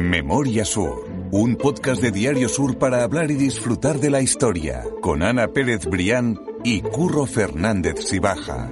Memoria Sur, un podcast de Diario Sur para hablar y disfrutar de la historia, con Ana Pérez Brián y Curro Fernández Sibaja.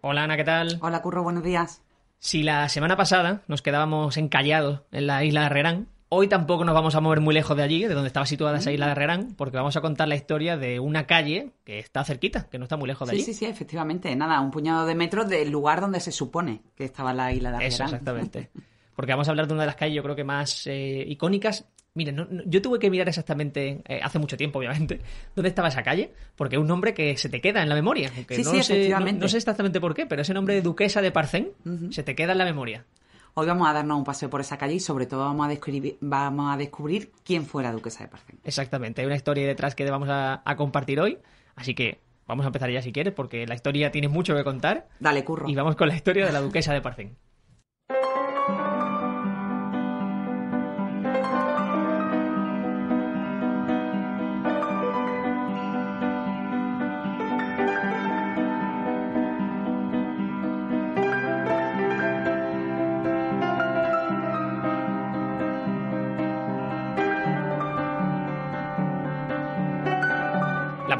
Hola Ana, ¿qué tal? Hola Curro, buenos días. Si la semana pasada nos quedábamos encallados en la isla de Herrerán, Hoy tampoco nos vamos a mover muy lejos de allí, de donde estaba situada esa isla de Herrerán, porque vamos a contar la historia de una calle que está cerquita, que no está muy lejos de allí. Sí, sí, sí, efectivamente. Nada, un puñado de metros del lugar donde se supone que estaba la isla de Herrerán. Eso, exactamente. Porque vamos a hablar de una de las calles, yo creo que más eh, icónicas. Miren, yo tuve que mirar exactamente, eh, hace mucho tiempo, obviamente, dónde estaba esa calle, porque es un nombre que se te queda en la memoria. Sí, no sí, sé, efectivamente. No, sé exactamente por qué, pero ese nombre de duquesa de Parcén se te queda en la memoria. Hoy vamos a darnos un paseo por esa calle y sobre todo vamos a descubrir, quién fue la duquesa de Parcén. Exactamente, hay una historia detrás que vamos a, compartir hoy, así que vamos a empezar ya si quieres, porque la historia tiene mucho que contar. Dale, curro. Y vamos con la historia de la duquesa de Parcén.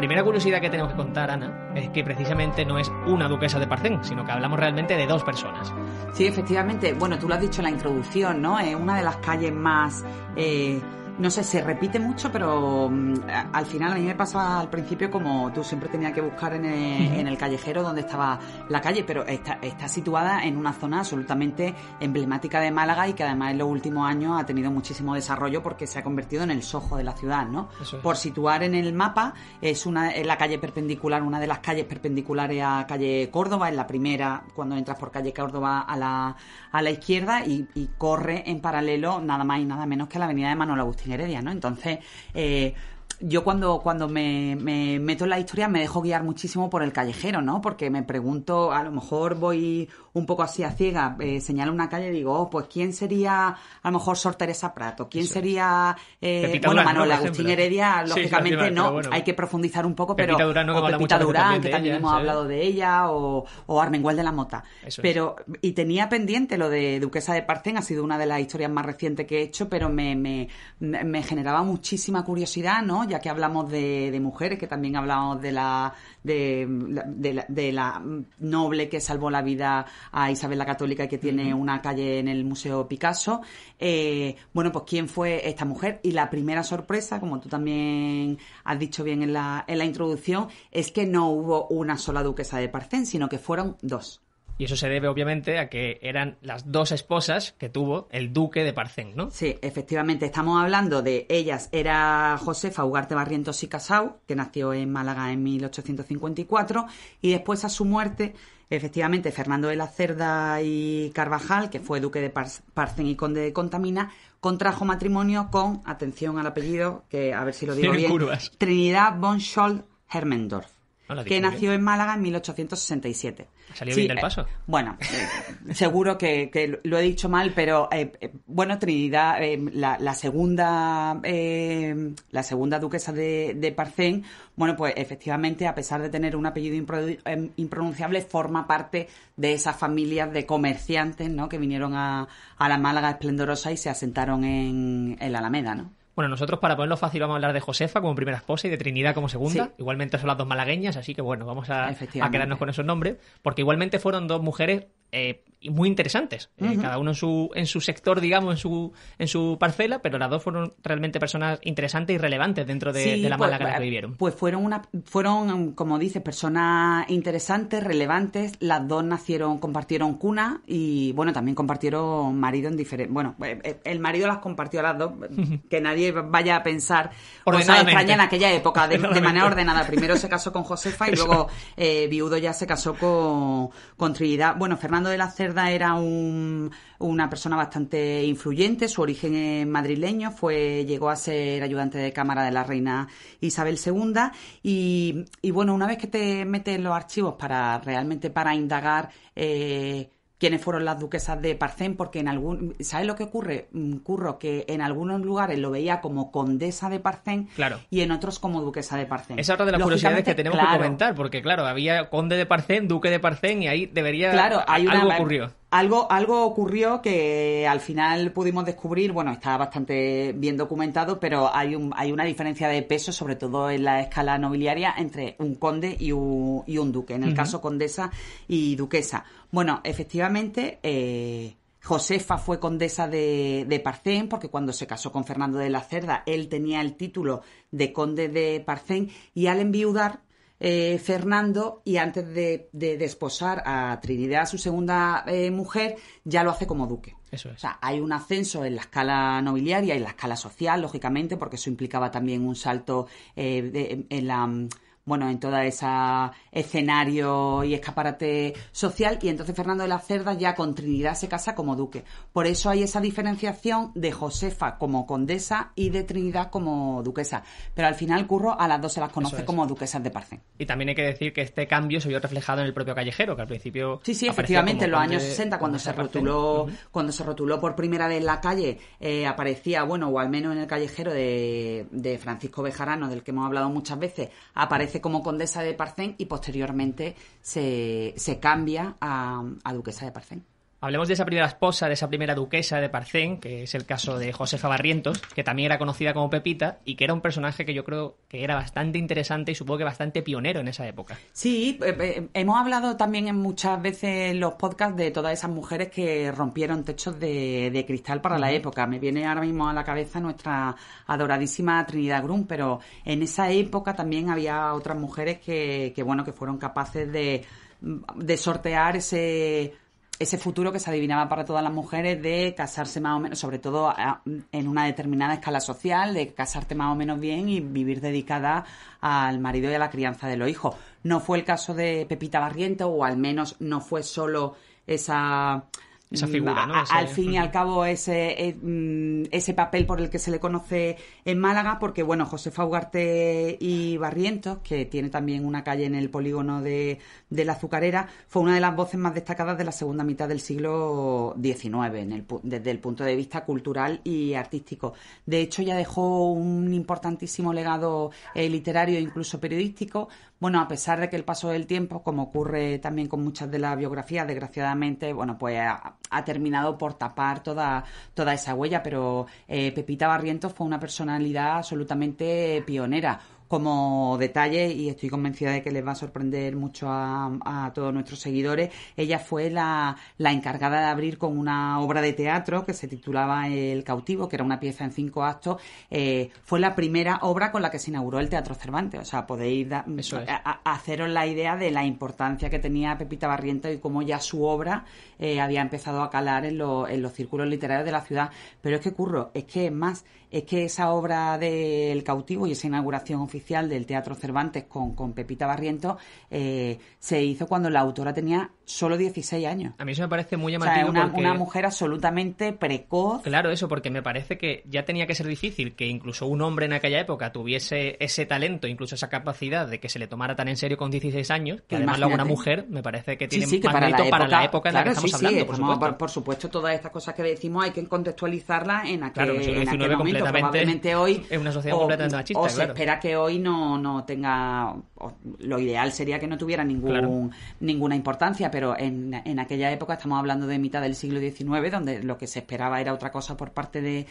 primera curiosidad que tenemos que contar, Ana, es que precisamente no es una duquesa de Parcén, sino que hablamos realmente de dos personas. Sí, efectivamente. Bueno, tú lo has dicho en la introducción, ¿no? Es una de las calles más... Eh, no sé, se repite mucho, pero mm, al final a mí me pasa al principio como tú siempre tenías que buscar en el, callejero donde estaba la calle, pero está, situada en una zona absolutamente emblemática de Málaga y que además en los últimos años ha tenido muchísimo desarrollo porque se ha convertido en el sojo de la ciudad, ¿no? Por situar en el mapa, es una la calle perpendicular, una de las calles perpendiculares a calle Córdoba, es la primera cuando entras por calle Córdoba a la, a la izquierda y, corre en paralelo nada más y nada menos que la avenida de Manuel Agustín Heredia, ¿no? Entonces, eh, yo cuando, cuando me, me, meto en la historia me dejo guiar muchísimo por el callejero, ¿no? Porque me pregunto, a lo mejor voy un poco así a ciega, eh, señalo una calle y digo, oh, pues quién sería a lo mejor Sor Teresa Prato, quién sería, eh, bueno, Manuel Agustín Heredia, lógicamente no, hay que profundizar un poco, pero Pepita Durán, que también hemos hablado de ella, o, o de la Mota. pero, y tenía pendiente lo de Duquesa de Parcén, ha sido una de las historias más recientes que he hecho, pero me, me, me generaba muchísima curiosidad, ¿no? Ya que hablamos de, mujeres, que también hablamos de la, de la noble que salvó la vida a Isabel la Católica que tiene una calle en el Museo Picasso. Eh, bueno, pues quién fue esta mujer. Y la primera sorpresa, como tú también has dicho bien en la, en la introducción, es que no hubo una sola duquesa de Parcén, sino que fueron dos. Y eso se debe, obviamente, a que eran las dos esposas que tuvo el duque de Parcén, ¿no? Sí, efectivamente. Estamos hablando de ellas. Era Josefa Ugarte Barrientos y Casau, que nació en Málaga en 1854, y después a su muerte, efectivamente, Fernando de la Cerda y Carvajal, que fue duque de Parcén y conde de Contamina, contrajo matrimonio con, atención al apellido, que a ver si lo digo bien, Trinidad von Scholl-Hermendorf que nació en Málaga en 1867. ¿Salió bien eh, paso? bueno, eh, seguro que, lo he dicho mal, pero eh, bueno, Trinidad, la, segunda la segunda duquesa de, Parcén, bueno, pues efectivamente, a pesar de tener un apellido impronunciable, forma parte de esas familias de comerciantes, ¿no? Que vinieron a, a la Málaga esplendorosa y se asentaron en, en la Alameda, ¿no? Bueno, nosotros para ponerlo fácil vamos a hablar de Josefa como primera esposa y de Trinidad como segunda. Igualmente son las dos malagueñas, así que bueno, vamos a, a, quedarnos con esos nombres, porque igualmente fueron dos mujeres eh, muy interesantes, eh, cada uno en su, en su sector, digamos, en su, en su parcela, pero las dos fueron realmente personas interesantes y relevantes dentro de, la pues, mala que ah, vivieron. Pues fueron, una, fueron, como dices, personas interesantes, relevantes, las dos nacieron, compartieron cuna y, bueno, también compartieron marido en diferente Bueno, eh, el marido las compartió a las dos, que nadie vaya a pensar sea España en aquella época, de, manera ordenada. Primero se casó con Josefa y luego viudo ya se casó con, con Trinidad. Bueno, Fernando de la Cerda era una persona bastante influyente, su origen es madrileño, fue, llegó a ser ayudante de cámara de la reina Isabel II y, bueno, una vez que te metes en los archivos para realmente para indagar eh, quiénes fueron las duquesas de Parcén, porque en algún. ¿Sabes lo que ocurre? Mm, Curro que en algunos lugares lo veía como condesa de Parcén y en otros como duquesa de Parcén. Esa es otra de las curiosidades que tenemos que comentar, porque claro, había conde de Parcén, duque de Parcén y ahí debería. Claro, algo ocurrió algo, algo ocurrió que al final pudimos descubrir, bueno, está bastante bien documentado, pero hay, un, hay una diferencia de peso, sobre todo en la escala nobiliaria, entre un conde y un, y un duque, en el caso condesa y duquesa. Bueno, efectivamente, eh, Josefa fue condesa de, de Parcén, porque cuando se casó con Fernando de la Cerda, él tenía el título de conde de Parcén, y al enviudar, eh, Fernando y antes de, desposar a Trinidad, su segunda eh, mujer, ya lo hace como duque. Eso es. O sea, hay un ascenso en la escala nobiliaria y en la escala social, lógicamente, porque eso implicaba también un salto eh, en la bueno, en toda esa escenario y escaparate social y entonces Fernando de la Cerda ya con Trinidad se casa como duque. Por eso hay esa diferenciación de Josefa como condesa y de Trinidad como duquesa. Pero al final Curro a las dos se las conoce como duquesas de Parcén. Y también hay que decir que este cambio se vio reflejado en el propio callejero, que al principio Sí, sí, efectivamente en los años 60 cuando se rotuló cuando se rotuló por primera vez en la calle eh, aparecía, bueno, o al menos en el callejero de, de Francisco Bejarano del que hemos hablado muchas veces, aparece como condesa de Parcén y posteriormente se, se cambia a, a duquesa de Parcén. Hablemos de esa primera esposa, de esa primera duquesa de Parcén, que es el caso de Josefa Barrientos, que también era conocida como Pepita y que era un personaje que yo creo que era bastante interesante y supongo que bastante pionero en esa época. Sí, eh, eh, hemos hablado también en muchas veces en los podcasts de todas esas mujeres que rompieron techos de, cristal para la época. Me viene ahora mismo a la cabeza nuestra adoradísima Trinidad Grum, pero en esa época también había otras mujeres que, bueno, que fueron capaces de de sortear ese ese futuro que se adivinaba para todas las mujeres de casarse más o menos, sobre todo en una determinada escala social, de casarte más o menos bien y vivir dedicada al marido y a la crianza de los hijos. No fue el caso de Pepita Barriento, o al menos no fue solo esa esa figura, ¿no? al fin y al cabo, ese, eh, mm, ese papel por el que se le conoce en Málaga, porque, bueno, José Ugarte y Barrientos, que tiene también una calle en el polígono de, de la Azucarera, fue una de las voces más destacadas de la segunda mitad del siglo XIX, desde el punto de vista cultural y artístico. De hecho, ya dejó un importantísimo legado eh, literario e incluso periodístico. Bueno, a pesar de que el paso del tiempo, como ocurre también con muchas de las biografías, desgraciadamente, bueno, pues ah, ha terminado por tapar toda, toda esa huella, pero eh, Pepita Barrientos fue una personalidad absolutamente pionera, como detalle y estoy convencida de que les va a sorprender mucho a, todos nuestros seguidores. Ella fue la, encargada de abrir con una obra de teatro que se titulaba El cautivo, que era una pieza en cinco actos. Eh, fue la primera obra con la que se inauguró el Teatro Cervantes. O sea, podéis haceros la idea de la importancia que tenía Pepita Barriento y cómo ya su obra eh, había empezado a calar en, en los círculos literarios de la ciudad. Pero es que, curro, es que es más, es que esa obra del cautivo y esa inauguración oficial del Teatro Cervantes con, Pepita Barriento eh, se hizo cuando la autora tenía solo 16 años. A mí eso me parece muy llamativo. una, mujer absolutamente precoz. Claro, eso, porque me parece que ya tenía que ser difícil que incluso un hombre en aquella época tuviese ese talento, incluso esa capacidad de que se le tomara tan en serio con 16 años, que además luego una mujer me parece que tiene un para, la época, en la que estamos hablando, por, supuesto. todas estas cosas que decimos hay que contextualizarlas en aquel, en aquel momento. Completamente, hoy una sociedad o, o se espera que hoy no, no tenga... lo ideal sería que no tuviera ningún, ninguna importancia, pero en, en, aquella época estamos hablando de mitad del siglo XIX, donde lo que se esperaba era otra cosa por parte de,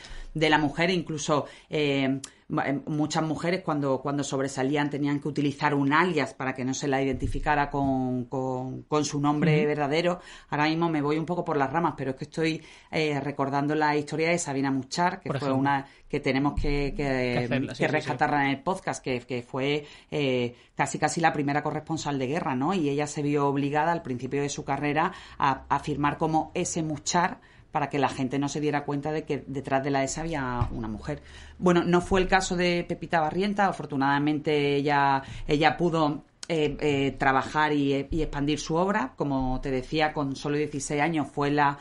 la mujer, incluso... Eh, Em, muchas mujeres cuando, cuando sobresalían tenían que utilizar un alias para que no se la identificara con, con, su nombre verdadero. Ahora mismo me voy un poco por las ramas, pero es que estoy eh, recordando la historia de Sabina Muchar, que fue una que tenemos que, que, en el podcast, que, fue eh, casi casi la primera corresponsal de guerra, ¿no? Y ella se vio obligada al principio de su carrera a, a firmar como ese Muchar para que la gente no se diera cuenta de que detrás de la ESA había una mujer. Bueno, no fue el caso de Pepita Barrienta, afortunadamente ella, ella pudo eh, eh, trabajar eh, y, expandir su obra. Como te decía, con solo 16 años fue la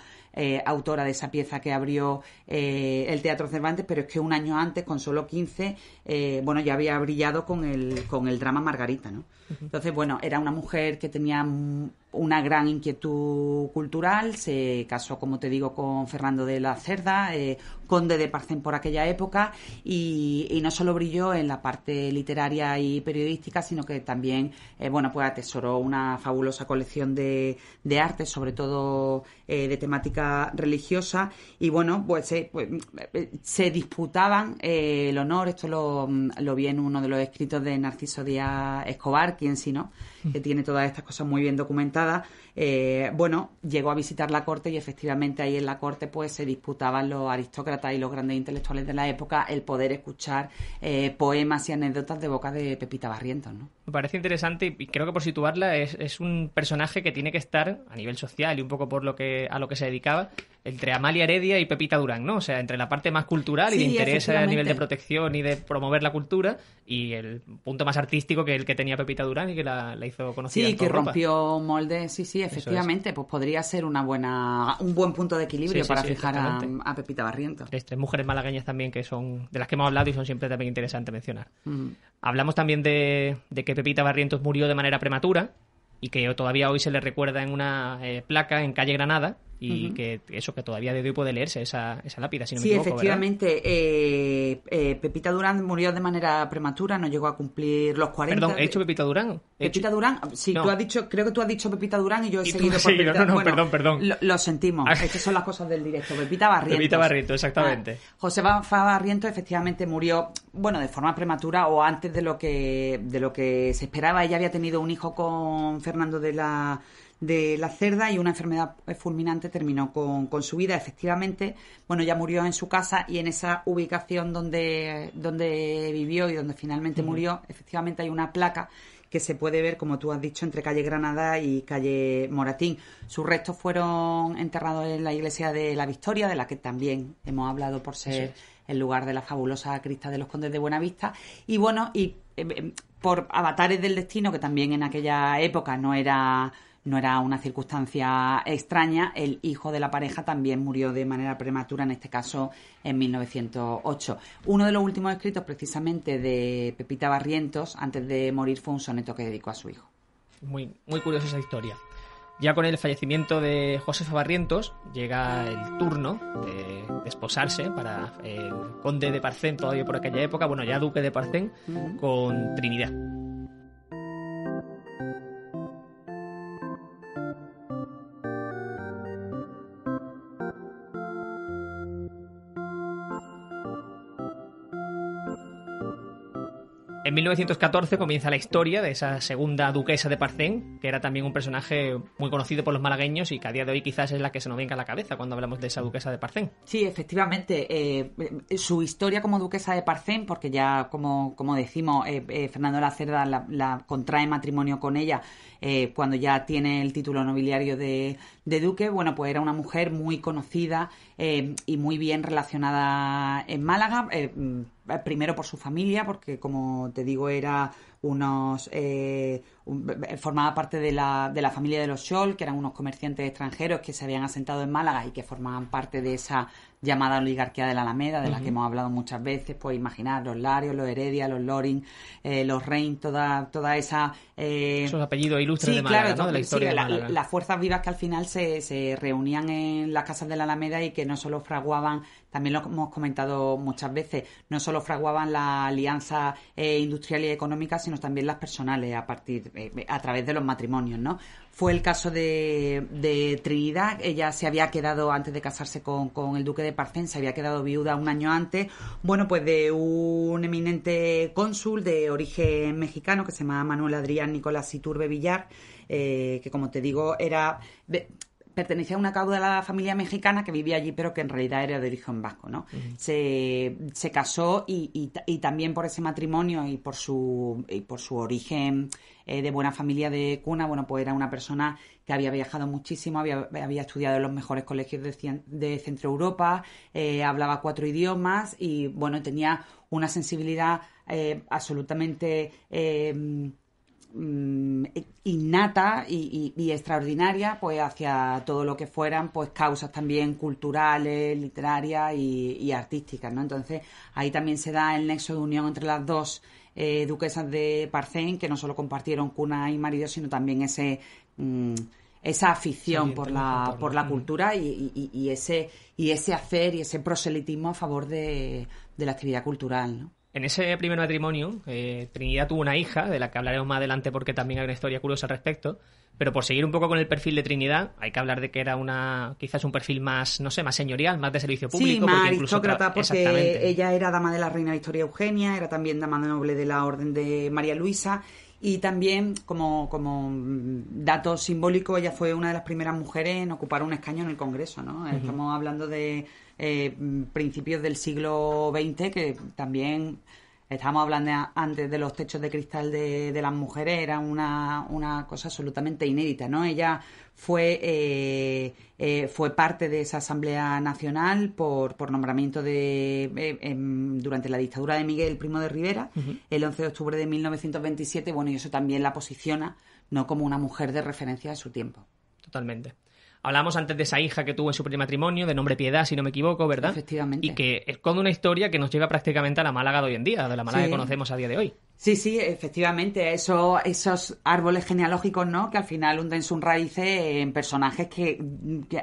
autora de esa pieza que abrió el Teatro Cervantes, pero es que un año antes, con solo 15, bueno, ya había brillado con el, con el drama Margarita, ¿no? Entonces, bueno, era una mujer que tenía una gran inquietud cultural, se casó, como te digo, con Fernando de la Cerda, eh, conde de Parcén por aquella época y, no solo brilló en la parte literaria y periodística, sino que también, eh, bueno, pues atesoró una fabulosa colección de, arte, sobre todo eh, de temática religiosa y bueno, pues, eh, pues mm, se disputaban el honor, esto lo, mm, lo, vi en uno de los escritos de Narciso Díaz Escobar, quien si no, mm. que tiene todas estas cosas muy bien documentadas, eh, bueno, llegó a visitar la corte y efectivamente ahí en la corte pues se disputaban los aristócratas y los grandes intelectuales de la época el poder escuchar eh, poemas y anécdotas de boca de Pepita Barrientos, Me parece interesante y creo que por situarla es, es, un personaje que tiene que estar a nivel social y un poco por lo que a lo que se dedicaba entre Amalia Heredia y Pepita Durán, ¿no? O sea, entre la parte más cultural y de interés a nivel de protección y de promover la cultura y el punto más artístico que el que tenía Pepita Durán y que la, hizo conocida. Sí, que rompió moldes, sí, sí, efectivamente, pues podría ser una buena, un buen punto de equilibrio para fijar a, Pepita Barrientos. tres mujeres malagueñas también que son, de las que hemos hablado y son siempre también interesantes mencionar. Mm. Hablamos también de, que Pepita Barrientos murió de manera prematura y que todavía hoy se le recuerda en una eh, placa en calle Granada, y que eso que todavía de hoy puede leerse esa, esa lápida, si no me equivoco. Sí, efectivamente. Eh, eh, Pepita Durán murió de manera prematura, no llegó a cumplir los 40. Perdón, ¿he dicho Pepita Durán? Pepita Durán, sí, has dicho, creo que tú has dicho Pepita Durán y yo he seguido por Pepita... perdón, perdón. Lo, sentimos, ah. estas son las cosas del directo. Pepita Barriento Pepita Barriento exactamente. Ah, José Barriento efectivamente murió, bueno, de forma prematura o antes de lo que, de lo que se esperaba. Ella había tenido un hijo con Fernando de la de la cerda y una enfermedad eh, fulminante terminó con, con, su vida. Efectivamente, bueno, ya murió en su casa y en esa ubicación donde, donde vivió y donde finalmente murió, efectivamente hay una placa que se puede ver, como tú has dicho, entre calle Granada y calle Moratín. Sus restos fueron enterrados en la iglesia de la Victoria, de la que también hemos hablado por ser el lugar de la fabulosa crista de los condes de Buenavista. Y bueno, y eh, eh, por avatares del destino, que también en aquella época no era no era una circunstancia extraña, el hijo de la pareja también murió de manera prematura, en este caso en 1908. Uno de los últimos escritos precisamente de Pepita Barrientos antes de morir fue un soneto que dedicó a su hijo. Muy, muy curiosa esa historia. Ya con el fallecimiento de Josefa Barrientos llega el turno de esposarse para el conde de Parcén, todavía por aquella época, bueno, ya duque de Parcén, con Trinidad. En 1914 comienza la historia de esa segunda duquesa de Parcén, que era también un personaje muy conocido por los malagueños y que a día de hoy quizás es la que se nos venga a la cabeza cuando hablamos de esa duquesa de Parcén. Sí, efectivamente. Eh, su historia como duquesa de Parcén, porque ya, como, como decimos, eh, eh, Fernando de la Cerda la, contrae matrimonio con ella cuando ya tiene el título nobiliario de, de, duque, bueno, pues era una mujer muy conocida y muy bien relacionada en Málaga primero por su familia, porque como te digo, era unos, eh, eh, formaba parte de la, de la familia de los Scholl, que eran unos comerciantes extranjeros que se habían asentado en Málaga y que formaban parte de esa llamada oligarquía de la Alameda, de la que hemos hablado muchas veces, pues imaginar los Larios, los Heredia, los Loring, eh, los Rein, toda, toda esa... Eh... Esos apellidos ilustres de Málaga, ¿no? de la historia de las fuerzas vivas que al final se, se reunían en las casas de la Alameda y que no solo fraguaban también lo hemos comentado muchas veces, no solo fraguaban la alianza eh, industrial y económica, sino también las personales a partir eh, eh, a través de los matrimonios, ¿no? Fue el caso de, Trinidad, ella se había quedado, antes de casarse con, el duque de Parcén, se había quedado viuda un año antes, bueno, pues de un eminente cónsul de origen mexicano que se llamaba Manuel Adrián Nicolás Iturbe Villar, eh, que como te digo, era... pertenecía a una la familia mexicana que vivía allí, pero que en realidad era de origen vasco, ¿no? se, casó y, y, también por ese matrimonio y por su, y por su origen eh, de buena familia de cuna, bueno, pues era una persona que había viajado muchísimo, había, estudiado en los mejores colegios de, de Centro Europa, eh, hablaba cuatro idiomas y, bueno, tenía una sensibilidad eh, absolutamente Mm, eh, innata y, extraordinaria pues hacia todo lo que fueran pues causas también culturales, literarias y, artísticas, ¿no? Entonces ahí también se da el nexo de unión entre las dos eh, duquesas de Parcén que no solo compartieron cuna y marido sino también ese mm, esa afición por, la, por la cultura y, ese, y ese hacer y ese proselitismo a favor de, de la actividad cultural. ¿no? En ese primer matrimonio, eh, Trinidad tuvo una hija, de la que hablaremos más adelante porque también hay una historia curiosa al respecto. Pero por seguir un poco con el perfil de Trinidad, hay que hablar de que era una, quizás un perfil más, no sé, más señorial, más de servicio público. porque aristócrata, porque ella era dama de la reina Victoria Eugenia, era también dama noble de la orden de María Luisa y también, como, como mm, dato simbólico, ella fue una de las primeras mujeres en ocupar un escaño en el Congreso, ¿no? Estamos hablando de eh, mm, principios del siglo XX, que también Estábamos hablando antes de los techos de cristal de, de las mujeres, era una, cosa absolutamente inédita, ¿no? Ella fue, eh, eh, fue parte de esa Asamblea Nacional por, por nombramiento de, eh, em, durante la dictadura de Miguel Primo de Rivera, el 11 de octubre de 1927, bueno, y eso también la posiciona, ¿no? Como una mujer de referencia de su tiempo. Totalmente hablamos antes de esa hija que tuvo en su primer matrimonio, de nombre Piedad, si no me equivoco, ¿verdad? Efectivamente. Y que esconde una historia que nos lleva prácticamente a la Málaga de hoy en día, de la Málaga que conocemos a día de hoy. Sí, sí, efectivamente, esos, esos árboles genealógicos, ¿no? Que al final hunden sus raíces en personajes que,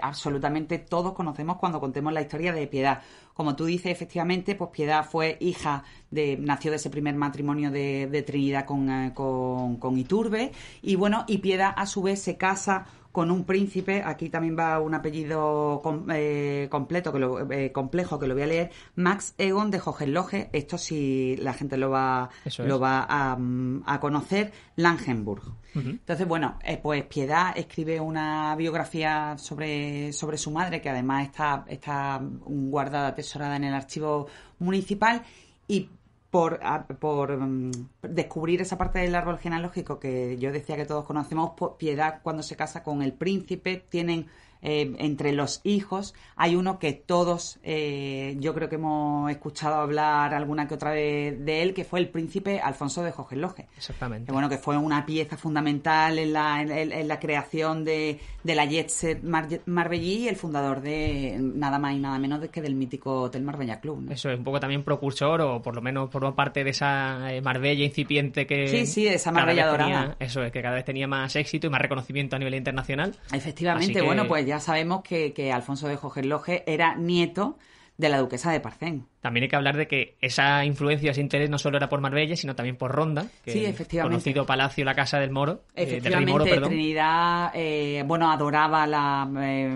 absolutamente todos conocemos cuando contemos la historia de Piedad como tú dices, efectivamente, pues Piedad fue hija de, nació de ese primer matrimonio de, de Trinidad con, eh, con, Iturbe, y bueno, y Piedad a su vez se casa con un príncipe, aquí también va un apellido eh, completo, que eh, complejo, que lo voy a leer, Max Egon de Hohenlohe, esto si la gente lo va, lo va a, conocer, Langenburg. Entonces, bueno, eh, pues Piedad escribe una biografía sobre, sobre su madre, que además está, está guardada, atesorada en el archivo municipal, y por, ah, por mm, descubrir esa parte del árbol genealógico que yo decía que todos conocemos, pues, piedad cuando se casa con el príncipe, tienen eh, entre los hijos. Hay uno que todos, eh, yo creo que hemos escuchado hablar alguna que otra vez de él, que fue el príncipe Alfonso de Loge, Exactamente. bueno, que fue una pieza fundamental en la, en, la creación de, de, la Jet Set el fundador de nada más y nada menos que del mítico Hotel Marbella Club. Eso es un poco también precursor, o por lo menos forma parte de esa eh, Marbella incipiente que. Sí, sí, de esa Marbella dorada. eso es, que cada vez tenía más éxito y más reconocimiento a nivel internacional. Efectivamente, bueno, pues ya sabemos que, que Alfonso de Loge era nieto de la duquesa de Parcén. También hay que hablar de que esa influencia, ese interés no solo era por Marbella, sino también por Ronda, sí, efectivamente. conocido palacio, la casa del Moro, eh, efectivamente, Rey Moro, Trinidad, eh, bueno, adoraba la, eh,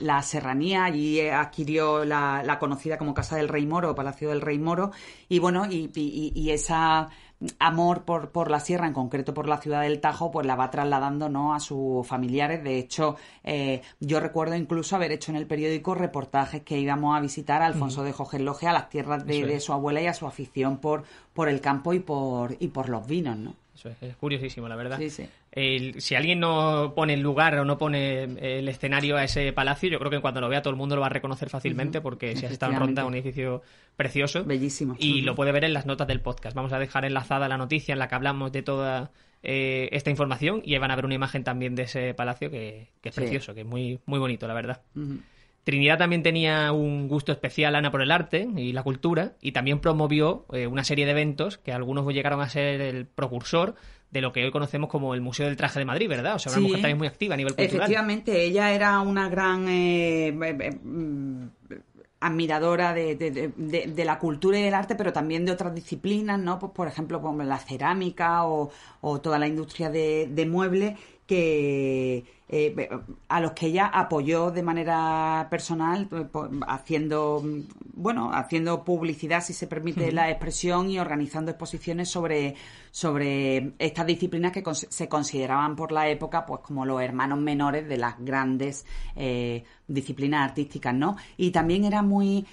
la serranía, allí adquirió la, conocida como casa del Rey Moro, palacio del Rey Moro, y bueno, y, y esa amor por, por la sierra, en concreto por la ciudad del Tajo, pues la va trasladando ¿no? a sus familiares. De hecho, eh, yo recuerdo incluso haber hecho en el periódico reportajes que íbamos a visitar a Alfonso de Jorge Loge a las tierras de, de, su abuela y a su afición por, por el campo y por, y por los vinos, ¿no? Eso es, curiosísimo, la verdad. si alguien no pone el lugar o no pone el escenario a ese palacio, yo creo que en cuanto lo vea todo el mundo lo va a reconocer fácilmente porque si está estado en Ronda, un edificio precioso. Bellísimo. Y lo puede ver en las notas del podcast. Vamos a dejar enlazada la noticia en la que hablamos de toda eh, esta información y van a ver una imagen también de ese palacio que, es precioso, que es muy, muy bonito, la verdad. Trinidad también tenía un gusto especial, Ana, por el arte y la cultura, y también promovió eh, una serie de eventos que algunos llegaron a ser el precursor de lo que hoy conocemos como el Museo del Traje de Madrid, ¿verdad? O sea, una mujer también muy activa a nivel cultural. Efectivamente, ella era una gran eh, eh, mm, admiradora de, la cultura y del arte, pero también de otras disciplinas, ¿no? Pues, por ejemplo, como la cerámica o toda la industria de, muebles que eh, a los que ella apoyó de manera personal eh, haciendo mm, bueno haciendo publicidad si se permite la expresión y organizando exposiciones sobre sobre estas disciplinas que se consideraban por la época pues como los hermanos menores de las grandes eh, disciplinas artísticas no y también era muy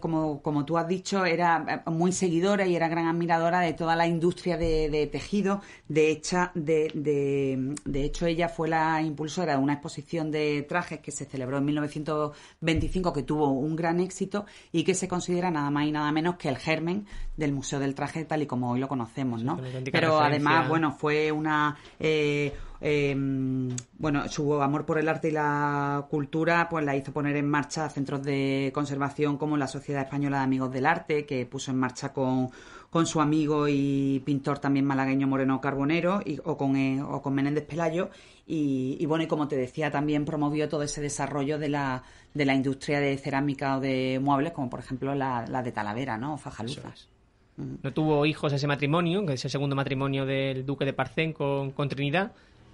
como tú has dicho era muy seguidora y era gran admiradora de toda la industria de, tejido de hecha de de hecho, ella fue la impulsora de una exposición de trajes que se celebró en 1925, que tuvo un gran éxito y que se considera nada más y nada menos que el germen del Museo del Traje tal y como hoy lo conocemos, ¿no? Pero además, bueno, fue una... Eh, em, bueno, su amor por el arte y la cultura pues la hizo poner en marcha centros de conservación como la Sociedad Española de Amigos del Arte, que puso en marcha con con su amigo y pintor también malagueño Moreno Carbonero o, con, eh, con, Menéndez Pelayo. Y, bueno, y como te decía, también promovió todo ese desarrollo de la, de la industria de cerámica o de muebles, como por ejemplo la, de Talavera, ¿no? O Fajaluzas. Mm. No tuvo hijos ese matrimonio, ese segundo matrimonio del duque de Parcén con Trinidad,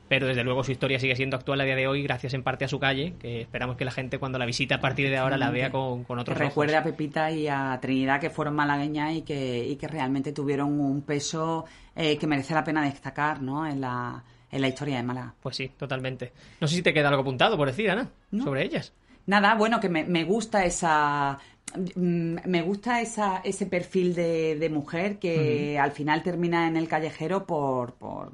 pero desde luego su historia sigue siendo actual a día de hoy gracias en parte a su calle, que esperamos que la gente cuando la visite a partir de ahora la vea con, con otros que Recuerde a Pepita y a Trinidad que fueron malagueñas y que, y que realmente tuvieron un peso eh, que merece la pena destacar ¿no? en, la, en la historia de Málaga. Pues sí, totalmente. No sé si te queda algo apuntado por decir, Ana, sobre ellas nada, bueno, que me, gusta esa mm, me gusta esa, ese perfil de, mujer que al final termina en el callejero por, por,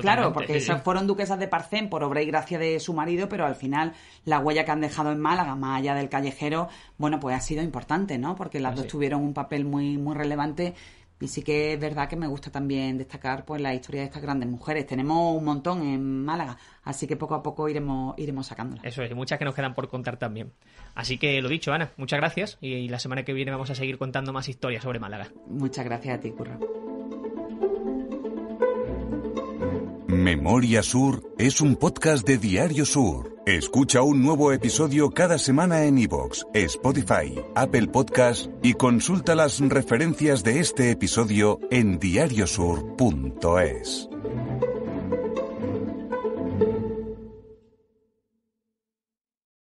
claro porque fueron duquesas de Parcén por obra y gracia de su marido pero al final la huella que han dejado en Málaga más allá del callejero bueno pues ha sido importante no porque las ah, dos tuvieron un papel muy muy relevante y sí que es verdad que me gusta también destacar pues la historia de estas grandes mujeres. Tenemos un montón en Málaga, así que poco a poco iremos, iremos sacándolas. Eso es, y muchas que nos quedan por contar también. Así que lo dicho, Ana, muchas gracias y, la semana que viene vamos a seguir contando más historias sobre Málaga. Muchas gracias a ti, Curro. Memoria Sur es un podcast de Diario Sur. Escucha un nuevo episodio cada semana en iVoox, Spotify, Apple Podcast y consulta las referencias de este episodio en diariosur.es.